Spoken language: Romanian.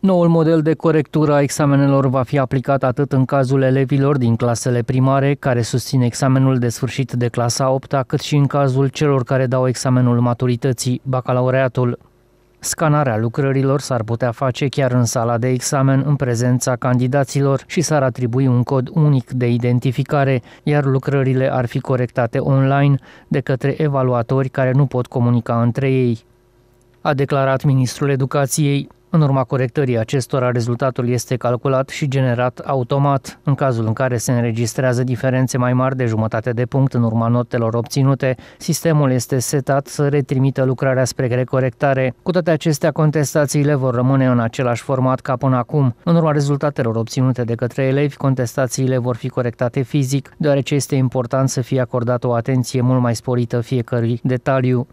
Noul model de corectură a examenelor va fi aplicat atât în cazul elevilor din clasele primare care susțin examenul de sfârșit de clasa 8 cât și în cazul celor care dau examenul maturității, bacalaureatul. Scanarea lucrărilor s-ar putea face chiar în sala de examen în prezența candidaților și s-ar atribui un cod unic de identificare, iar lucrările ar fi corectate online de către evaluatori care nu pot comunica între ei a declarat ministrul educației. În urma corectării acestora, rezultatul este calculat și generat automat. În cazul în care se înregistrează diferențe mai mari de jumătate de punct în urma notelor obținute, sistemul este setat să retrimită lucrarea spre recorectare. Cu toate acestea, contestațiile vor rămâne în același format ca până acum. În urma rezultatelor obținute de către elevi, contestațiile vor fi corectate fizic, deoarece este important să fie acordată o atenție mult mai sporită fiecărui detaliu.